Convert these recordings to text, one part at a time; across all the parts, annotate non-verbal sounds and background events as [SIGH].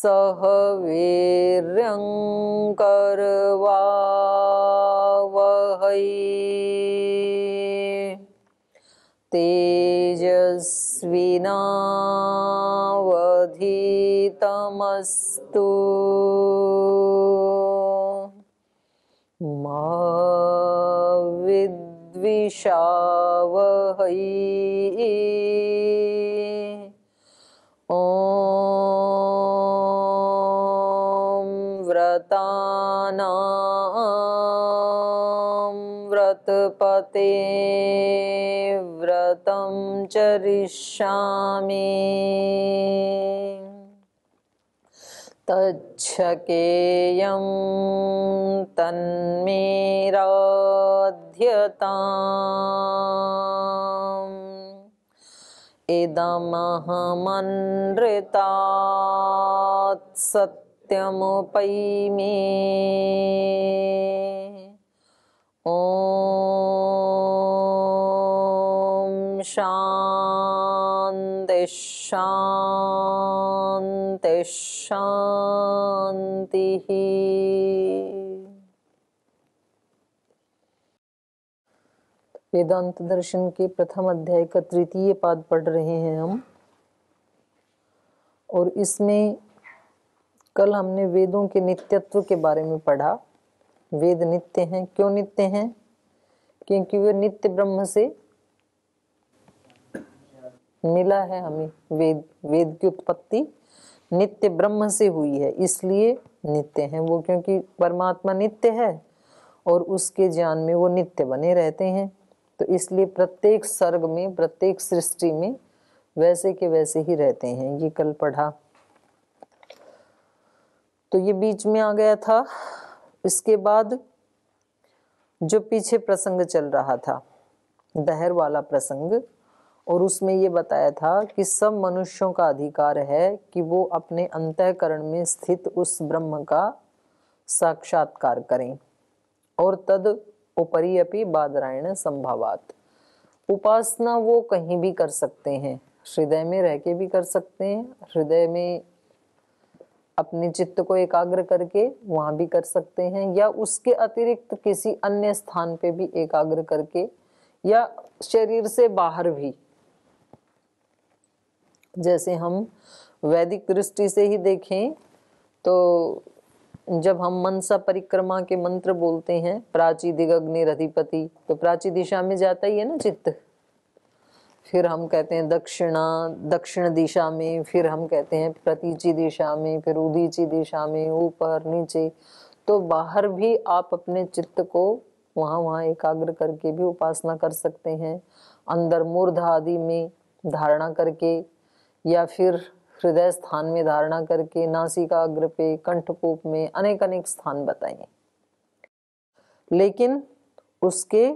सह वीर्यं कर्वा वहै तेजस्विनावधितमस्तु मा विद्विषावहै पते व्रतं चरिष्यामि तच्छकेयं तन्मेराध्यता इदमहमनृतात् सत्यमुपैमे शांति शांति शांति वेदांत दर्शन के प्रथम अध्याय का तृतीय पाद पढ़ रहे हैं हम और इसमें कल हमने वेदों के नित्यत्व के बारे में पढ़ा वेद नित्य हैं क्यों नित्य हैं क्योंकि वे नित्य ब्रह्म से मिला है हमें वेद वेद की उत्पत्ति नित्य ब्रह्म से हुई है इसलिए नित्य हैं वो क्योंकि परमात्मा नित्य है और उसके ज्ञान में वो नित्य बने रहते हैं तो इसलिए प्रत्येक सर्ग में प्रत्येक सृष्टि में वैसे के वैसे ही रहते हैं ये कल पढ़ा तो ये बीच में आ गया था इसके बाद जो पीछे प्रसंग चल रहा था दहर वाला प्रसंग और उसमें ये बताया था कि सब मनुष्यों का अधिकार है कि वो अपने अंतःकरण में स्थित उस ब्रह्म का साक्षात्कार करें और तद उपरी अपनी बादरायण संभावात उपासना वो कहीं भी कर सकते हैं हृदय में रह के भी कर सकते हैं हृदय में अपने चित्त को एकाग्र करके वहां भी कर सकते हैं या उसके अतिरिक्त किसी अन्य स्थान पे भी एकाग्र करके या शरीर से बाहर भी जैसे हम वैदिक दृष्टि से ही देखें तो जब हम मनसा परिक्रमा के मंत्र बोलते हैं प्राची दिगग्नि अधिपति तो प्राची दिशा में जाता ही है ना चित्त फिर हम कहते हैं दक्षिणा दक्षिण दिशा में फिर हम कहते हैं प्रतीची दिशा में फिर उदीची दिशा में ऊपर नीचे तो बाहर भी आप अपने चित्त को वहाँ वहाँ एकाग्र करके भी उपासना कर सकते हैं अंदर मूर्धा आदि में धारणा करके या फिर हृदय स्थान में धारणा करके नासिका अग्र पे कंठकूप में अनेक अनेक स्थान बताइए लेकिन उसके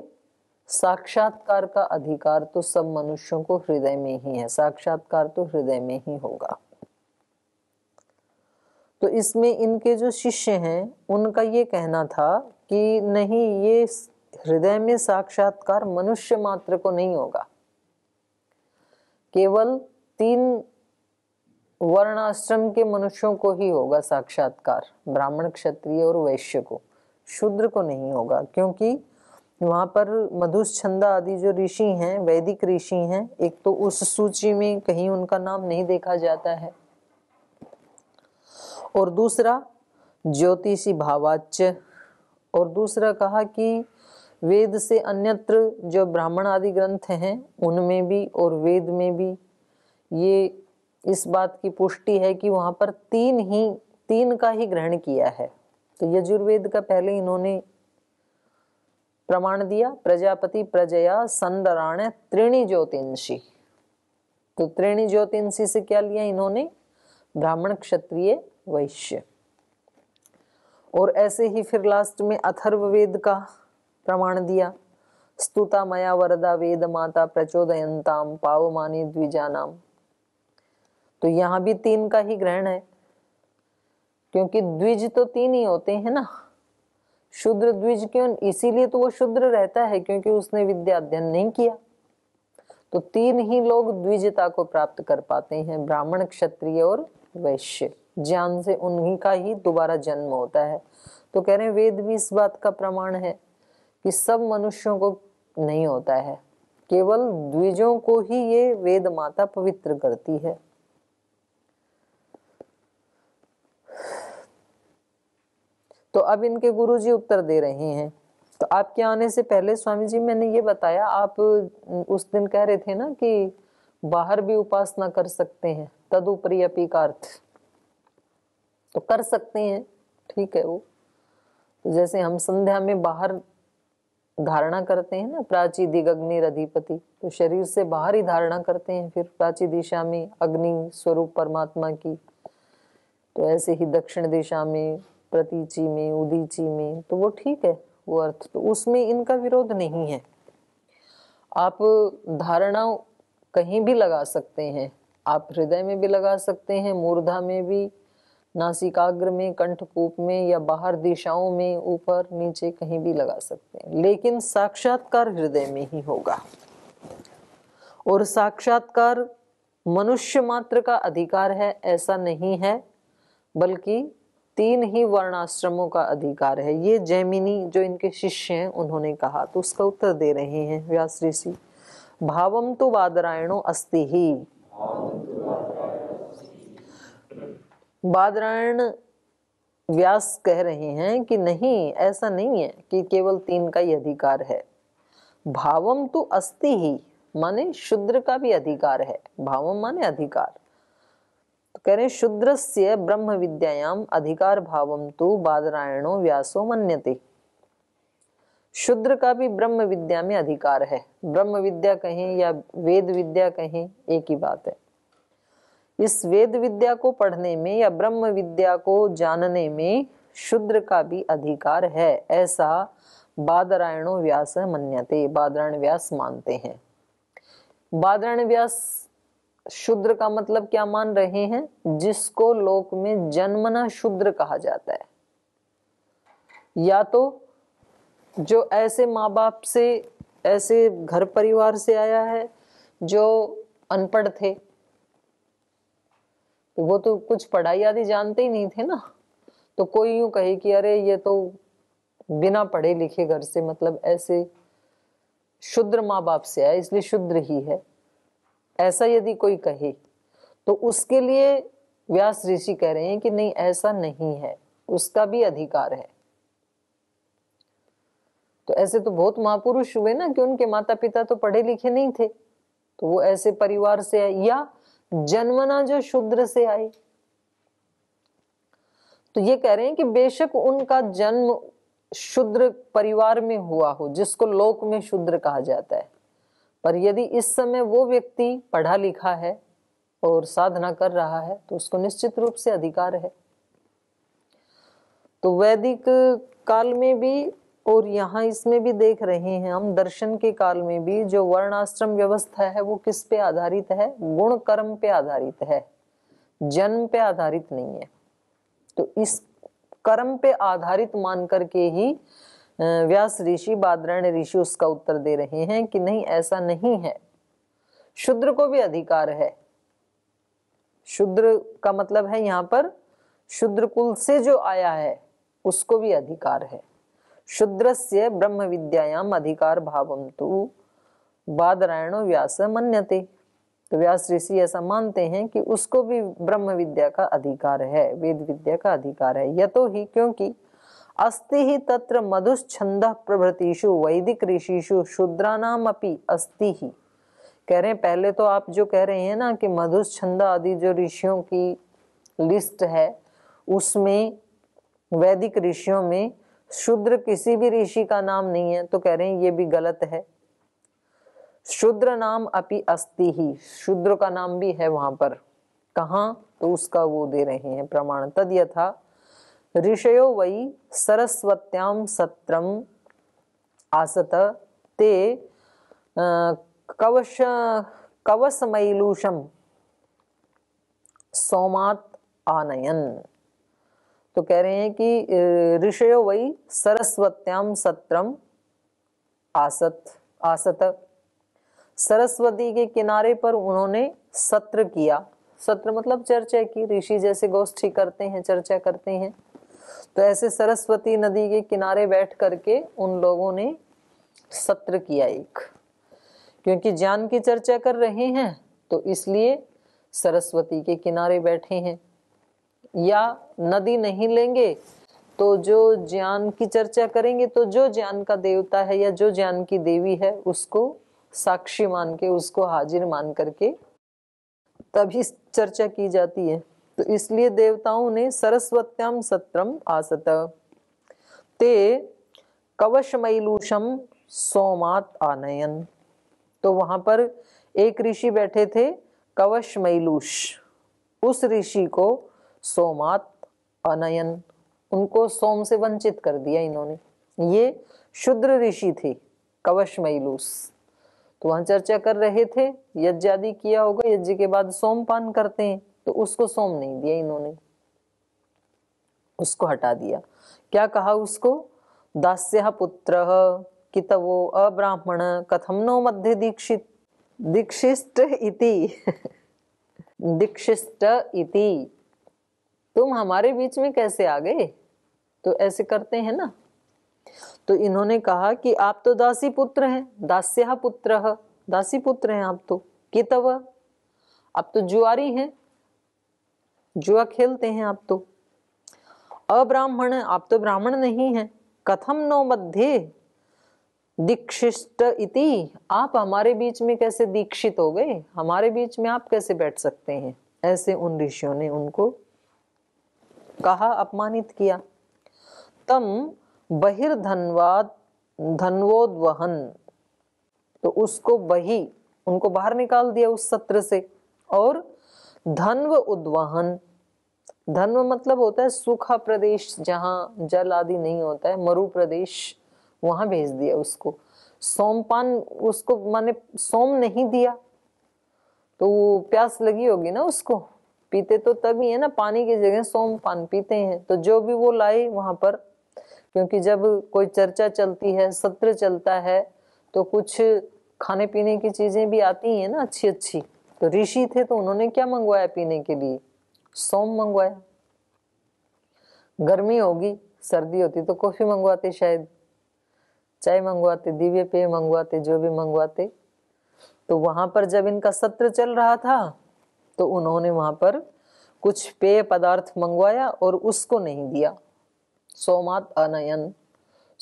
साक्षात्कार का अधिकार तो सब मनुष्यों को हृदय में ही है साक्षात्कार तो हृदय में ही होगा तो इसमें इनके जो शिष्य हैं उनका ये कहना था कि नहीं ये हृदय में साक्षात्कार मनुष्य मात्र को नहीं होगा केवल तीन वर्णाश्रम के मनुष्यों को ही होगा साक्षात्कार ब्राह्मण क्षत्रिय और वैश्य को शूद्र को नहीं होगा क्योंकि वहाँ पर छंदा आदि जो ऋषि हैं वैदिक ऋषि हैं एक तो उस सूची में कहीं उनका नाम नहीं देखा जाता है और दूसरा ज्योतिषी भावाच्य और दूसरा कहा कि वेद से अन्यत्र जो ब्राह्मण आदि ग्रंथ हैं उनमें भी और वेद में भी ये इस बात की पुष्टि है कि वहाँ पर तीन ही तीन का ही ग्रहण किया है तो यजुर्वेद का पहले इन्होंने प्रमाण दिया प्रजापति प्रजया संदराणे त्रिणी ज्योतिषी तो त्रिणी ज्योतिषी से क्या लिया इन्होंने ब्राह्मण क्षत्रिय वैश्य और ऐसे ही फिर लास्ट में अथर्ववेद का प्रमाण दिया स्तुता मया वरदा वेद माता प्रचोदयंताम पावमानी द्विजानाम तो यहां भी तीन का ही ग्रहण है क्योंकि द्विज तो तीन ही होते हैं ना शुद्र द्विज क्यों इसीलिए तो वो शुद्र रहता है क्योंकि उसने विद्या अध्ययन नहीं किया तो तीन ही लोग द्विजता को प्राप्त कर पाते हैं ब्राह्मण क्षत्रिय और वैश्य ज्ञान से उन्हीं का ही दोबारा जन्म होता है तो कह रहे हैं वेद भी इस बात का प्रमाण है कि सब मनुष्यों को नहीं होता है केवल द्विजों को ही ये वेद माता पवित्र करती है तो अब इनके गुरु जी उत्तर दे रहे हैं तो आपके आने से पहले स्वामी जी मैंने ये बताया आप उस दिन कह रहे थे ना कि बाहर भी उपासना कर सकते हैं तदुपरी अपी तो कर सकते हैं ठीक है वो तो जैसे हम संध्या में बाहर धारणा करते हैं ना प्राची दिग अग्नि अधिपति तो शरीर से बाहर ही धारणा करते हैं फिर प्राची दिशा में अग्नि स्वरूप परमात्मा की तो ऐसे ही दक्षिण दिशा में प्रतीचि में उदीची में तो वो ठीक है वो अर्थ तो उसमें इनका विरोध नहीं है आप धारणा कहीं भी लगा सकते हैं आप हृदय में भी लगा सकते हैं मूर्धा में भी नासिकाग्र में कंठकूप में या बाहर दिशाओं में ऊपर नीचे कहीं भी लगा सकते हैं लेकिन साक्षात्कार हृदय में ही होगा और साक्षात्कार मनुष्य मात्र का अधिकार है ऐसा नहीं है बल्कि तीन ही वर्णाश्रमों का अधिकार है ये जैमिनी जो इनके शिष्य हैं उन्होंने कहा तो उसका उत्तर दे रहे हैं व्यास ऋषि भावम तो बादरायणो अस्ति ही बादरायण व्यास कह रहे हैं कि नहीं ऐसा नहीं है कि केवल तीन का ही अधिकार है भावम तो अस्ति ही माने शुद्र का भी अधिकार है भावम माने अधिकार तो कह रहे शुद्र से ब्रह्म विद्यायाम अधिकार भावम तो बादरायणो व्यासो मन्यते शुद्र का भी ब्रह्म विद्या में अधिकार है ब्रह्म विद्या कहें या वेद विद्या कहें एक ही बात है इस वेद विद्या को पढ़ने में या ब्रह्म विद्या को जानने में शुद्र का भी अधिकार है ऐसा बादरायणो व्यास मन्यते बादरायण व्यास मानते हैं बादरायण व्यास शूद्र का मतलब क्या मान रहे हैं जिसको लोक में जन्मना शूद्र कहा जाता है या तो जो ऐसे माँ बाप से ऐसे घर परिवार से आया है जो अनपढ़ थे तो वो तो कुछ पढ़ाई आदि जानते ही नहीं थे ना तो कोई यूं कहे कि अरे ये तो बिना पढ़े लिखे घर से मतलब ऐसे शुद्र माँ बाप से आया इसलिए शुद्र ही है ऐसा यदि कोई कहे तो उसके लिए व्यास ऋषि कह रहे हैं कि नहीं ऐसा नहीं है उसका भी अधिकार है तो ऐसे तो बहुत महापुरुष हुए ना कि उनके माता पिता तो पढ़े लिखे नहीं थे तो वो ऐसे परिवार से आए या जन्मना जो शूद्र से आए तो ये कह रहे हैं कि बेशक उनका जन्म शूद्र परिवार में हुआ हो जिसको लोक में शूद्र कहा जाता है पर यदि इस समय वो व्यक्ति पढ़ा लिखा है और साधना कर रहा है तो उसको निश्चित रूप से अधिकार है तो वैदिक काल में भी और यहाँ इसमें भी देख रहे हैं हम दर्शन के काल में भी जो वर्णाश्रम व्यवस्था है वो किस पे आधारित है गुण कर्म पे आधारित है जन्म पे आधारित नहीं है तो इस कर्म पे आधारित मान करके ही व्यास ऋषि बादरण ऋषि उसका उत्तर दे रहे हैं कि नहीं ऐसा नहीं है शुद्र को भी अधिकार है शुद्र का मतलब है यहाँ पर शुद्र कुल से जो आया है उसको भी अधिकार है शुद्र से ब्रह्म विद्यायाम अधिकार भावम तो बादरायणो व्यास मन्यते तो व्यास ऋषि ऐसा मानते हैं कि उसको भी ब्रह्म विद्या का अधिकार है वेद विद्या का अधिकार है यतो ही क्योंकि अस्ति ही तत्र मधुश्छंद प्रभृतिषु वैदिक ऋषिषु शूद्राणाम अपनी अस्ति ही कह रहे हैं पहले तो आप जो कह रहे हैं ना कि मधुश्छंद आदि जो ऋषियों की लिस्ट है उसमें वैदिक ऋषियों में शूद्र किसी भी ऋषि का नाम नहीं है तो कह रहे हैं ये भी गलत है शूद्र नाम अपनी अस्ति ही शूद्र का नाम भी है वहां पर कहा तो उसका वो दे रहे हैं प्रमाण तद यथा ऋषयो वै सरस्वत्यां सत्रम आसत ते कवश कवसमैलूषम सोमात आनयन तो कह रहे हैं कि ऋषयो वही सरस्वत्याम सत्रम आसत आसत सरस्वती के किनारे पर उन्होंने सत्र किया सत्र मतलब चर्चा की ऋषि जैसे गोष्ठी करते हैं चर्चा करते हैं तो ऐसे सरस्वती नदी के किनारे बैठ करके उन लोगों ने सत्र किया एक क्योंकि ज्ञान की चर्चा कर रहे हैं तो इसलिए सरस्वती के किनारे बैठे हैं या नदी नहीं लेंगे तो जो ज्ञान की चर्चा करेंगे तो जो ज्ञान का देवता है या जो ज्ञान की देवी है उसको साक्षी मान के उसको हाजिर मान करके तभी चर्चा की जाती है तो इसलिए देवताओं ने सरस्वत्याम सत्रम आसत ते कवश मैलूषम सोमात आनयन तो वहां पर एक ऋषि बैठे थे कवश मैलूष उस ऋषि को सोमात अनयन उनको सोम से वंचित कर दिया इन्होंने ये शुद्र ऋषि थे कवश मैलूस तो वहां चर्चा कर रहे थे यज्ञ आदि किया होगा यज्ञ के बाद सोम पान करते हैं तो उसको सोम नहीं दिया इन्होंने उसको हटा दिया क्या कहा उसको दास्य पुत्र कितवो अब्राह्मण कथम नो मध्य दीक्षित दीक्षिष्ट इति [LAUGHS] दीक्षिष्ट इति तुम हमारे बीच में कैसे आ गए तो ऐसे करते हैं ना तो इन्होंने कहा कि आप तो दासी पुत्र हैं दास्य पुत्र दासी पुत्र हैं आप तो कितव आप तो जुआरी हैं जुआ खेलते हैं आप तो अब्राह्मण आप तो ब्राह्मण नहीं है कथम नो मध्य दीक्षिष्ट इति आप हमारे बीच में कैसे दीक्षित हो गए हमारे बीच में आप कैसे बैठ सकते हैं ऐसे उन ऋषियों ने उनको कहा अपमानित किया तम बहिर्धनवाद धनवोदन तो उसको बही उनको बाहर निकाल दिया उस सत्र से और धन्व उद्वाहन धन्व मतलब होता है सूखा प्रदेश जहां जल आदि नहीं होता है मरु प्रदेश वहां भेज दिया उसको सोमपान उसको माने सोम नहीं दिया तो प्यास लगी होगी ना उसको पीते तो तभी है ना पानी की जगह सोम पान पीते हैं तो जो भी वो लाए वहां पर क्योंकि जब कोई चर्चा चलती है सत्र चलता है तो कुछ खाने पीने की चीजें भी आती हैं ना अच्छी अच्छी तो ऋषि थे तो उन्होंने क्या मंगवाया पीने के लिए सोम मंगवाया गर्मी होगी सर्दी होती तो कॉफी मंगवाते शायद चाय मंगवाते दिव्य पेय मंगवाते जो भी मंगवाते तो वहां पर जब इनका सत्र चल रहा था तो उन्होंने वहां पर कुछ पेय पदार्थ मंगवाया और उसको नहीं दिया सोमात अनयन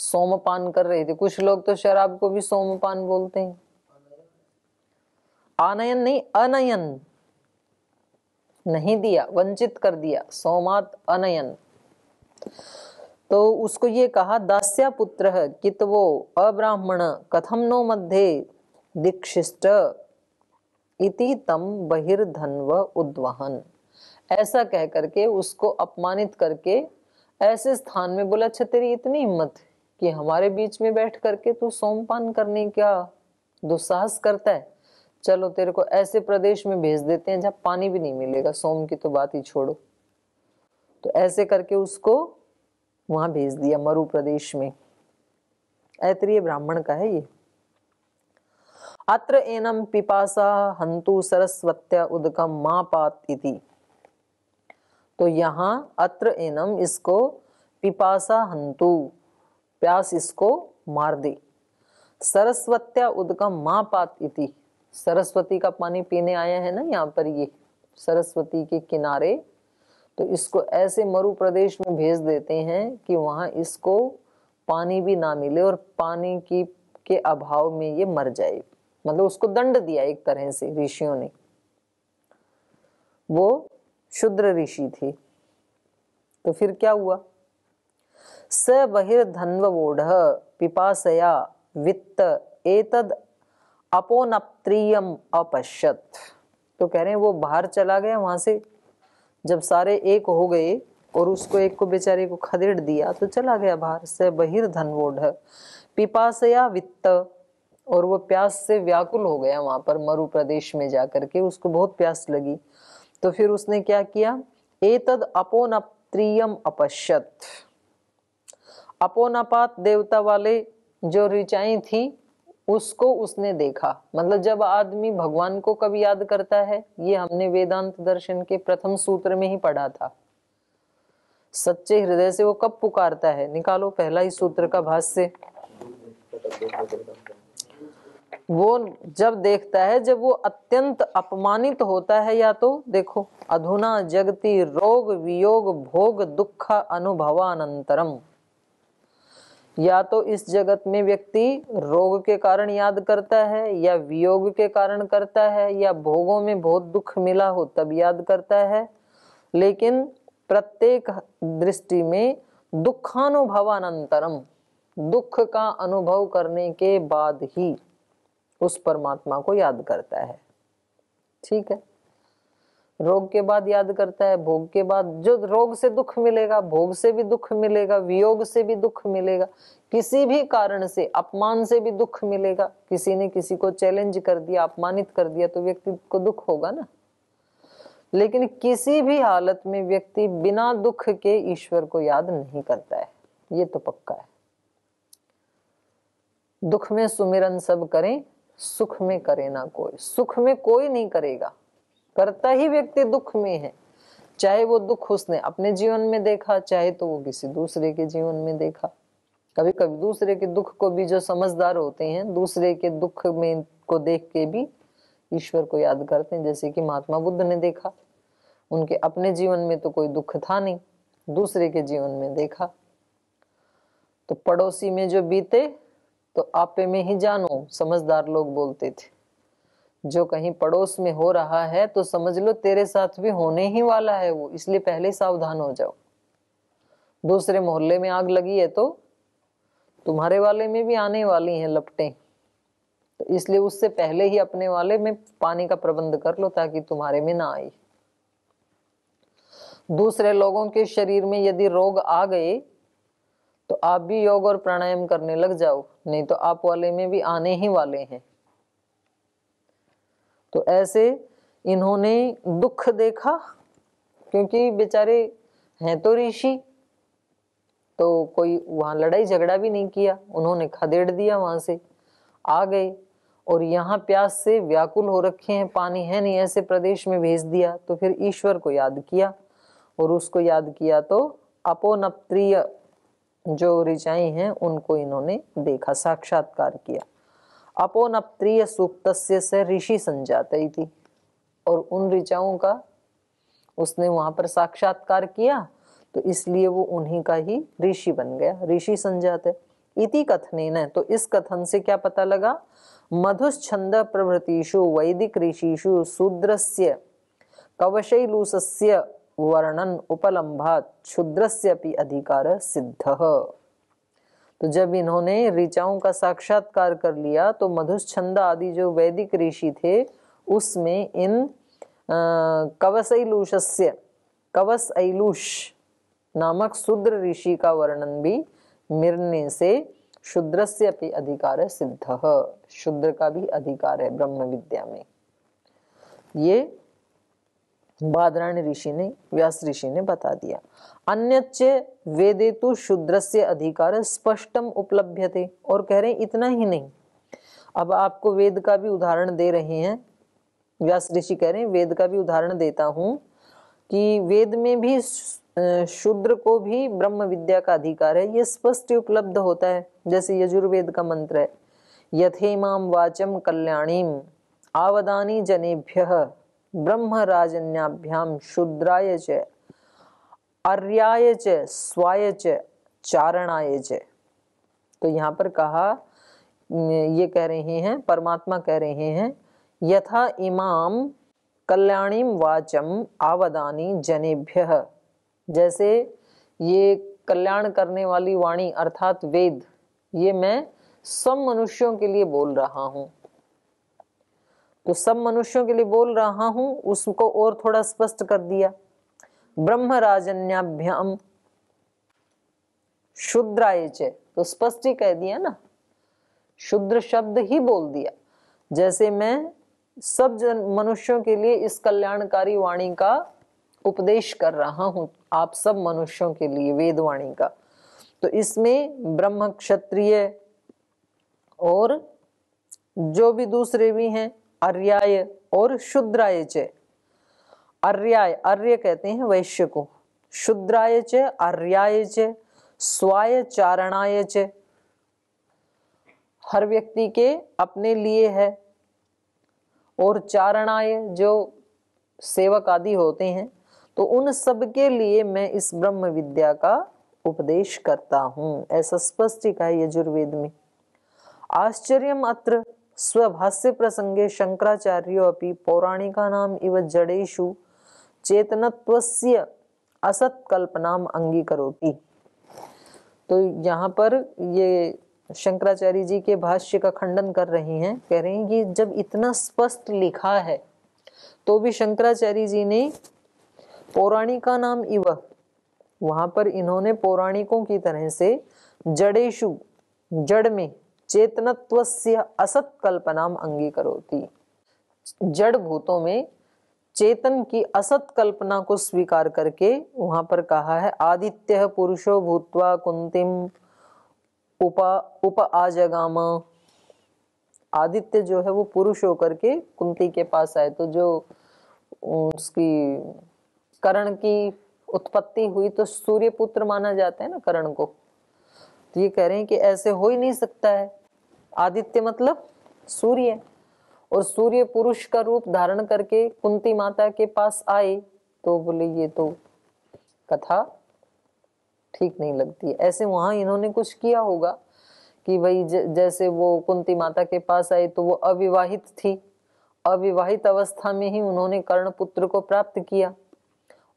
सोमपान कर रहे थे कुछ लोग तो शराब को भी सोमपान बोलते हैं आनयन नहीं अनयन नहीं दिया वंचित कर दिया सोमात अनयन तो उसको ये कहा दास्या पुत्र कित वो अब्राह्मण कथम नो मध्य दीक्षिष्ट इति तम बहिर्धनव उद्वहन ऐसा कह करके उसको अपमानित करके ऐसे स्थान में बोला अच्छा तेरी इतनी हिम्मत कि हमारे बीच में बैठ करके तू सोमपान करने का दुस्साहस करता है चलो तेरे को ऐसे प्रदेश में भेज देते हैं जहां पानी भी नहीं मिलेगा सोम की तो बात ही छोड़ो तो ऐसे करके उसको वहां भेज दिया मरु प्रदेश में ऐत्रीय ब्राह्मण का है ये अत्र एनम पिपासा हंतु सरस्वत्या उदकम मापात पात इति तो यहां अत्र एनम इसको पिपासा हंतु प्यास इसको मार दे सरस्वत्या उदकम माँ पात इति सरस्वती का पानी पीने आया है ना यहाँ पर ये सरस्वती के किनारे तो इसको ऐसे मरु प्रदेश में भेज देते हैं कि वहां इसको पानी भी ना मिले और पानी की के अभाव में ये मर जाए मतलब उसको दंड दिया एक तरह से ऋषियों ने वो शुद्र ऋषि थे तो फिर क्या हुआ स बहिर्धन्वोढ़ पिपासया वित्त एतद अपोन अप्रियम अपश्यत तो कह रहे हैं वो बाहर चला गया वहां से जब सारे एक हो गए और उसको एक को बेचारे को खदेड़ दिया तो चला गया बाहर से बहिर्धन वो पिपासया वित्त और वो प्यास से व्याकुल हो गया वहां पर मरु प्रदेश में जाकर के उसको बहुत प्यास लगी तो फिर उसने क्या किया ए तद अप्रियम अपश्यत अपोनपात देवता वाले जो ऋचाएं थी उसको उसने देखा मतलब जब आदमी भगवान को कब याद करता है ये हमने वेदांत दर्शन के प्रथम सूत्र में ही पढ़ा था सच्चे हृदय से वो कब पुकारता है निकालो पहला ही सूत्र का भाष्य वो जब देखता है जब वो अत्यंत अपमानित होता है या तो देखो अधुना जगती रोग वियोग भोग दुख अनुभवानंतरम या तो इस जगत में व्यक्ति रोग के कारण याद करता है या वियोग के कारण करता है या भोगों में बहुत दुख मिला हो तब याद करता है लेकिन प्रत्येक दृष्टि में दुखानुभवानंतरम दुख का अनुभव करने के बाद ही उस परमात्मा को याद करता है ठीक है रोग के बाद याद करता है भोग के बाद जो रोग से दुख मिलेगा भोग से भी दुख मिलेगा वियोग से भी दुख मिलेगा किसी भी कारण से अपमान से भी दुख मिलेगा किसी ने किसी को चैलेंज कर दिया अपमानित कर दिया तो व्यक्ति को दुख होगा ना लेकिन किसी भी हालत में व्यक्ति बिना दुख के ईश्वर को याद नहीं करता है ये तो पक्का है दुख में सुमिरन सब करें सुख में करे ना कोई सुख में कोई नहीं करेगा करता ही व्यक्ति दुख में है चाहे वो दुख उसने अपने जीवन में देखा चाहे तो वो किसी दूसरे के जीवन में देखा कभी कभी दूसरे के दुख को भी जो समझदार होते हैं दूसरे के दुख में को देख के भी ईश्वर को याद करते हैं जैसे कि महात्मा बुद्ध ने देखा उनके अपने जीवन में तो कोई दुख था नहीं दूसरे के जीवन में देखा तो पड़ोसी में जो बीते तो आपे में ही जानो समझदार लोग बोलते थे जो कहीं पड़ोस में हो रहा है तो समझ लो तेरे साथ भी होने ही वाला है वो इसलिए पहले सावधान हो जाओ दूसरे मोहल्ले में आग लगी है तो तुम्हारे वाले में भी आने वाली हैं लपटें तो इसलिए उससे पहले ही अपने वाले में पानी का प्रबंध कर लो ताकि तुम्हारे में ना आए दूसरे लोगों के शरीर में यदि रोग आ गए तो आप भी योग और प्राणायाम करने लग जाओ नहीं तो आप वाले में भी आने ही वाले हैं तो ऐसे इन्होंने दुख देखा क्योंकि बेचारे हैं तो ऋषि तो कोई वहां लड़ाई झगड़ा भी नहीं किया उन्होंने खदेड़ दिया वहां से आ गए और यहाँ प्यास से व्याकुल हो रखे हैं पानी है नहीं ऐसे प्रदेश में भेज दिया तो फिर ईश्वर को याद किया और उसको याद किया तो अपोनप्रिय जो ऋचाई हैं उनको इन्होंने देखा साक्षात्कार किया अपोन अप्रिय सूक्त से ऋषि संजाते ही थी और उन ऋचाओं का उसने वहां पर साक्षात्कार किया तो इसलिए वो उन्हीं का ही ऋषि बन गया ऋषि संजाते इति कथने न तो इस कथन से क्या पता लगा मधुस छंद प्रभृतिषु वैदिक ऋषिषु शूद्र से कवशैलूसस्य वर्णन उपलम्भात क्षुद्रस्य अधिकार सिद्ध तो जब इन्होंने ऋचाओं का साक्षात्कार कर लिया तो मधुस्छंदा आदि जो वैदिक ऋषि थे उसमें इन कवसैलूषस्य कवस ऐलूष नामक शूद्र ऋषि का वर्णन भी मिलने से शूद्र से अपनी अधिकार सिद्ध शूद्र का भी अधिकार है ब्रह्म विद्या में ये बादरायण ऋषि ने व्यास ऋषि ने बता दिया अन्यच वेदे तो शूद्र से अधिकार स्पष्टम उपलब्ध थे और कह रहे इतना ही नहीं अब आपको वेद का भी उदाहरण दे रहे हैं व्यास ऋषि कह रहे हैं वेद का भी उदाहरण देता हूं कि वेद में भी शूद्र को भी ब्रह्म विद्या का अधिकार है ये स्पष्ट उपलब्ध होता है जैसे यजुर्वेद का मंत्र है यथेमाम वाचम कल्याणीम आवदानी जनेभ्य ब्रह्मराजन्याभ्याम शूद्राय च अर्याय च स्वाय च चारणाय च तो यहाँ पर कहा ये कह रहे हैं परमात्मा कह रहे हैं यथा इमाम कल्याणीम वाचम आवदानी जनेभ्य जैसे ये कल्याण करने वाली वाणी अर्थात वेद ये मैं सब मनुष्यों के लिए बोल रहा हूँ तो सब मनुष्यों के लिए बोल रहा हूं उसको और थोड़ा स्पष्ट कर दिया ब्रह्म राजन्याभ्याम शुद्रायच तो स्पष्ट ही कह दिया ना शुद्र शब्द ही बोल दिया जैसे मैं सब जन मनुष्यों के लिए इस कल्याणकारी वाणी का उपदेश कर रहा हूं आप सब मनुष्यों के लिए वेद वाणी का तो इसमें ब्रह्म क्षत्रिय और जो भी दूसरे भी हैं अर्याय और शुद्राय च अर्याय अर्य कहते हैं वैश्य को शुद्राय च अर्याय च स्वाय चारणाय च हर व्यक्ति के अपने लिए है और चारणाय जो सेवक आदि होते हैं तो उन सब के लिए मैं इस ब्रह्म विद्या का उपदेश करता हूं ऐसा स्पष्ट ही कहा यजुर्वेद में आश्चर्य अत्र स्वभाष्य प्रसंगे पौराणिका नाम इव जड़ेशु चेतनत्वस्य असत अंगी करो तो यहाँ पर ये शंकराचार्य जी के भाष्य का खंडन कर रही हैं कह रहे हैं कि जब इतना स्पष्ट लिखा है तो भी शंकराचार्य जी ने पौराणिका नाम इव वहां पर इन्होंने पौराणिकों की तरह से जड़ेशु जड़ में चेतनत्व से असत कल्पनाम अंगीकरोती जड़ भूतों में चेतन की असत कल्पना को स्वीकार करके वहां पर कहा है आदित्य पुरुषो भूतवा कुंतिम उप उप आजगाम आदित्य जो है वो पुरुष होकर के कुंती के पास आए तो जो उसकी करण की उत्पत्ति हुई तो सूर्य पुत्र माना जाता है ना करण को तो ये कह रहे हैं कि ऐसे हो ही नहीं सकता है आदित्य मतलब सूर्य और सूर्य पुरुष का रूप धारण करके कुंती माता के पास आए तो बोले ये तो कथा ठीक नहीं लगती ऐसे वहां इन्होंने कुछ किया होगा कि भाई जैसे वो कुंती माता के पास आए तो वो अविवाहित थी अविवाहित अवस्था में ही उन्होंने कर्ण पुत्र को प्राप्त किया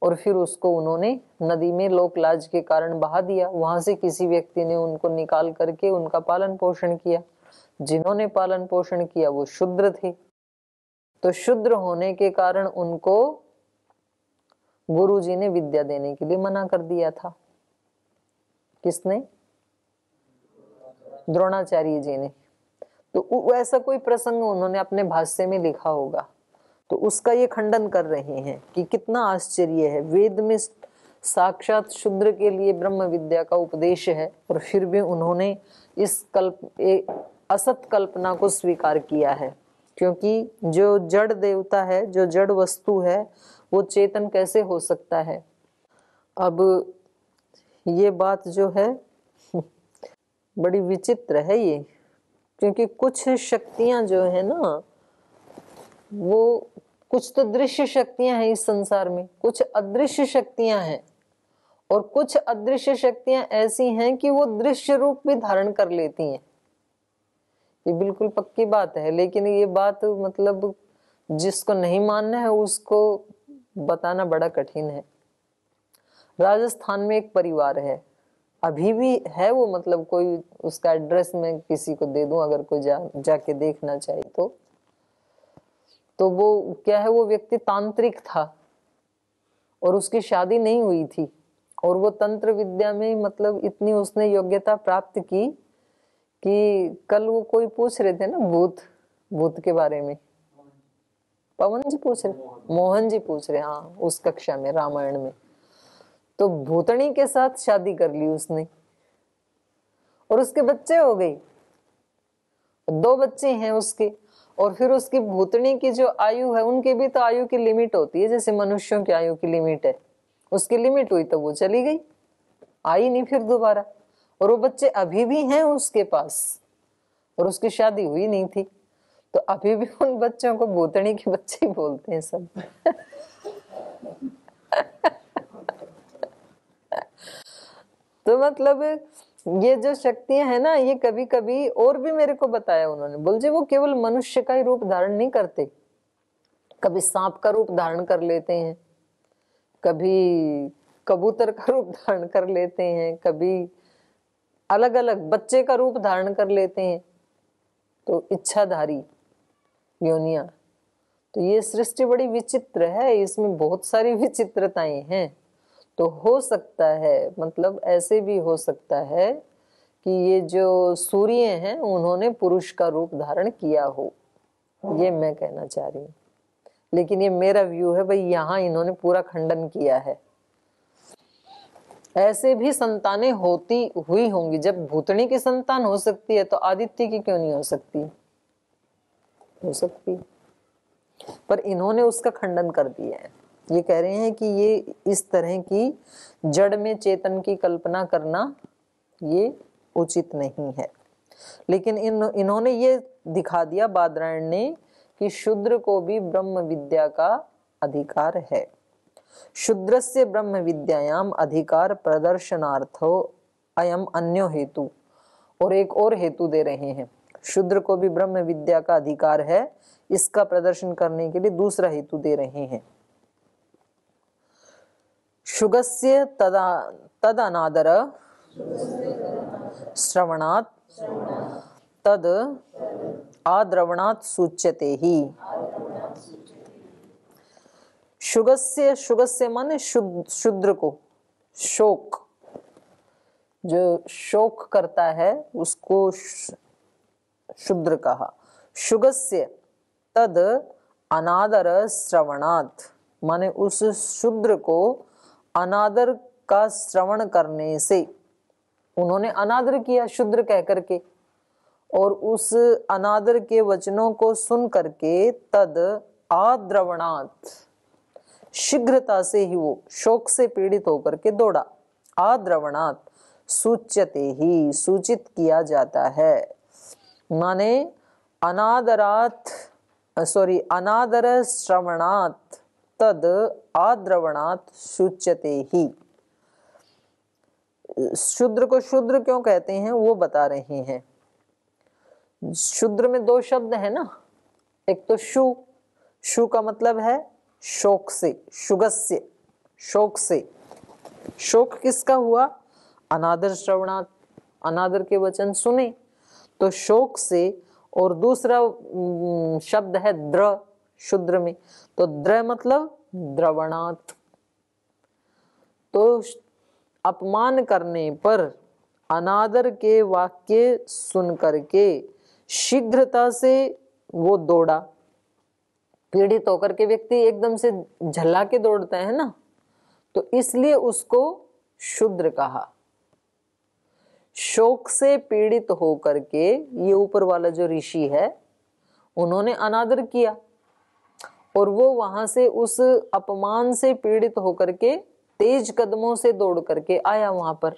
और फिर उसको उन्होंने नदी में लोक लाज के कारण बहा दिया वहां से किसी व्यक्ति ने उनको निकाल करके उनका पालन पोषण किया जिन्होंने पालन पोषण किया वो शुद्र थे तो शुद्र होने के कारण उनको जी ने विद्या देने के लिए मना कर दिया था किसने द्रोणाचार्य जी ने तो ऐसा कोई प्रसंग उन्होंने अपने भाष्य में लिखा होगा तो उसका ये खंडन कर रहे हैं कि कितना आश्चर्य है वेद में साक्षात शुद्र के लिए ब्रह्म विद्या का उपदेश है और फिर भी उन्होंने इस कल्प असत कल्पना को स्वीकार किया है क्योंकि जो जड़ देवता है जो जड़ वस्तु है वो चेतन कैसे हो सकता है अब ये बात जो है [LAUGHS] बड़ी विचित्र है ये क्योंकि कुछ शक्तियां जो है ना वो कुछ तो दृश्य शक्तियां हैं इस संसार में कुछ अदृश्य शक्तियां हैं और कुछ अदृश्य शक्तियां ऐसी हैं कि वो दृश्य रूप भी धारण कर लेती हैं ये बिल्कुल पक्की बात है लेकिन ये बात मतलब जिसको नहीं मानना है उसको बताना बड़ा कठिन है राजस्थान में एक परिवार है अभी भी है वो मतलब कोई उसका एड्रेस मैं किसी को दे दूं अगर कोई जा जाके देखना चाहे तो तो वो क्या है वो व्यक्ति तांत्रिक था और उसकी शादी नहीं हुई थी और वो तंत्र विद्या में मतलब इतनी उसने योग्यता प्राप्त की कि कल वो कोई पूछ रहे थे ना भूत भूत के बारे में पवन जी पूछ रहे मोहन जी पूछ रहे हाँ उस कक्षा में रामायण में तो भूतणी के साथ शादी कर ली उसने और उसके बच्चे हो गई दो बच्चे हैं उसके और फिर उसकी भूतनी की जो आयु है उनकी भी तो आयु की लिमिट होती है जैसे मनुष्यों की आयु की लिमिट है उसकी लिमिट हुई तो वो चली गई आई नहीं फिर दोबारा और वो बच्चे अभी भी हैं उसके पास और उसकी शादी हुई नहीं थी तो अभी भी उन बच्चों को बोतनी के बच्चे ही बोलते हैं सब तो मतलब ये जो शक्तियां है ना ये कभी कभी और भी मेरे को बताया उन्होंने बोल जी वो केवल मनुष्य का ही रूप धारण नहीं करते कभी सांप का रूप धारण कर लेते हैं कभी कबूतर का रूप धारण कर लेते हैं कभी अलग अलग बच्चे का रूप धारण कर लेते हैं तो इच्छाधारी योनिया तो ये सृष्टि बड़ी विचित्र है इसमें बहुत सारी विचित्रताएं हैं तो हो सकता है मतलब ऐसे भी हो सकता है कि ये जो सूर्य हैं उन्होंने पुरुष का रूप धारण किया हो ये मैं कहना चाह रही हूँ लेकिन ये मेरा व्यू है भाई यहाँ इन्होंने पूरा खंडन किया है ऐसे भी संतानें होती हुई होंगी जब भूतनी की संतान हो सकती है तो आदित्य की क्यों नहीं हो सकती हो सकती पर इन्होंने उसका खंडन कर दिया है ये कह रहे हैं कि ये इस तरह की जड़ में चेतन की कल्पना करना ये उचित नहीं है लेकिन इन इन्होंने ये दिखा दिया बादरायण ने कि शूद्र को भी ब्रह्म विद्या का अधिकार है से ब्रह्म विद्यायाम अधिकार प्रदर्शनार्थो अयम अन्य हेतु और एक और हेतु दे रहे हैं शुद्र को भी ब्रह्म विद्या का अधिकार है इसका प्रदर्शन करने के लिए दूसरा हेतु दे रहे हैं शुगस्य तदा तदनादर श्रवणात् तद आद्रवणात् सूच्यते ही शुगस्य शुगस्य माने शुद्र को शोक जो शोक करता है उसको शुद्र कहा शुगस्य तद अनादर श्रवणात माने उस शुद्र को अनादर का श्रवण करने से उन्होंने अनादर किया शुद्र कह करके और उस अनादर के वचनों को सुन करके तद आद्रवणाथ शीघ्रता से ही वो शोक से पीड़ित होकर के दौड़ा आद्रवणात सूचते ही सूचित किया जाता है माने अनादरात सॉरी अनादर श्रवणात तद आद्रवणात सूचते ही शूद्र को शूद्र क्यों कहते हैं वो बता रहे हैं शूद्र में दो शब्द है ना एक तो शु शु का मतलब है शोक से शुगस्य शोक से शोक किसका हुआ अनादर श्रवणा अनादर के वचन सुने तो शोक से और दूसरा शब्द है द्र शुद्र में तो द्र मतलब द्रवणात् तो अपमान करने पर अनादर के वाक्य सुन करके शीघ्रता से वो दौड़ा पीड़ित होकर के व्यक्ति एकदम से झल्ला के दौड़ता है ना तो इसलिए उसको शुद्र कहा शोक से पीड़ित होकर के ये ऊपर वाला जो ऋषि है उन्होंने अनादर किया और वो वहां से उस अपमान से पीड़ित होकर के तेज कदमों से दौड़ करके आया वहां पर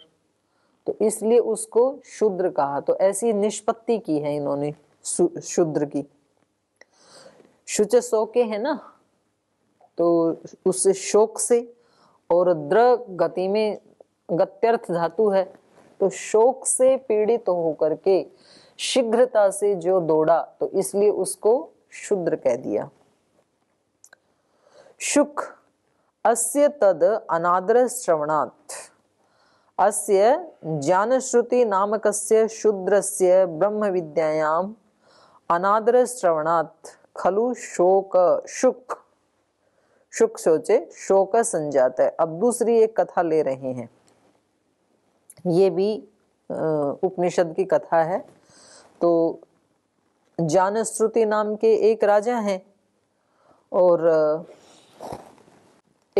तो इसलिए उसको शुद्र कहा तो ऐसी निष्पत्ति की है इन्होंने शुद्र की शुच के है ना तो उस शोक से और द्र गति में गत्यर्थ धातु है तो शोक से पीड़ित तो होकर के शीघ्रता से जो दौड़ा तो इसलिए उसको शुद्र कह दिया शुक अस्य तद अनादर श्रवणात् अस्य ज्ञानश्रुति नामकस्य से ब्रह्म विद्यायाम अनादर श्रवणात् खलु शोक शुक शुक सोचे शोक संजात है अब दूसरी एक कथा ले रहे हैं ये भी उपनिषद की कथा है तो जानश्रुति नाम के एक राजा हैं और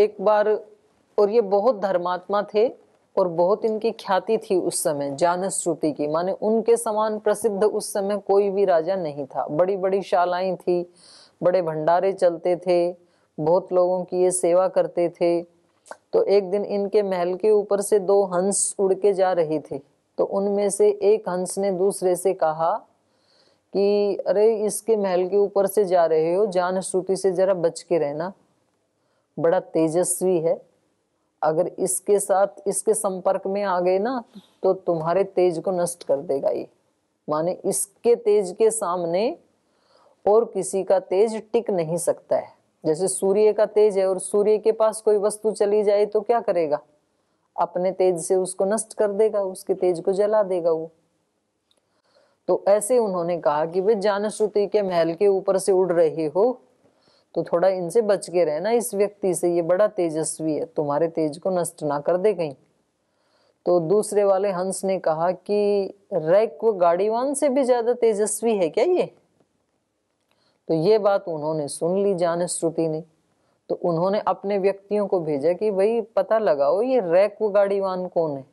एक बार और ये बहुत धर्मात्मा थे और बहुत इनकी ख्याति थी उस समय जानस श्रुति की माने उनके समान प्रसिद्ध उस समय कोई भी राजा नहीं था बड़ी बड़ी शालाएं थी बड़े भंडारे चलते थे बहुत लोगों की ये सेवा करते थे तो एक दिन इनके महल के ऊपर से दो हंस उड़ के जा रही थी तो उनमें से एक हंस ने दूसरे से कहा कि अरे इसके महल के ऊपर से जा रहे हो जान श्रुति से जरा बच के रहना बड़ा तेजस्वी है अगर इसके साथ इसके संपर्क में आ गए ना तो तुम्हारे तेज को नष्ट कर देगा ये माने इसके तेज के सामने और किसी का तेज टिक नहीं सकता है जैसे सूर्य का तेज है और सूर्य के पास कोई वस्तु चली जाए तो क्या करेगा अपने तेज से उसको नष्ट कर देगा उसके तेज को जला देगा वो तो ऐसे उन्होंने कहा कि वे जानश्रुति के महल के ऊपर से उड़ रहे हो तो थोड़ा इनसे बच के रहना इस व्यक्ति से ये बड़ा तेजस्वी है तुम्हारे तेज को नष्ट ना कर दे कहीं तो दूसरे वाले हंस ने कहा कि रैक व गाड़ीवान से भी ज्यादा तेजस्वी है क्या ये तो ये बात उन्होंने सुन ली जान श्रुति ने तो उन्होंने अपने व्यक्तियों को भेजा कि भाई पता लगाओ ये रैक व गाड़ीवान कौन है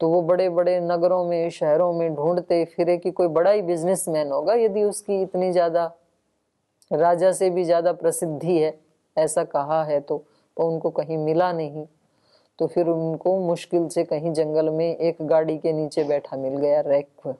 तो वो बड़े बड़े नगरों में शहरों में ढूंढते फिरे कि कोई बड़ा ही बिजनेसमैन होगा यदि उसकी इतनी ज्यादा राजा से भी ज़्यादा प्रसिद्धि है ऐसा कहा है तो पर उनको कहीं मिला नहीं तो फिर उनको मुश्किल से कहीं जंगल में एक गाड़ी के नीचे बैठा मिल गया रैक्व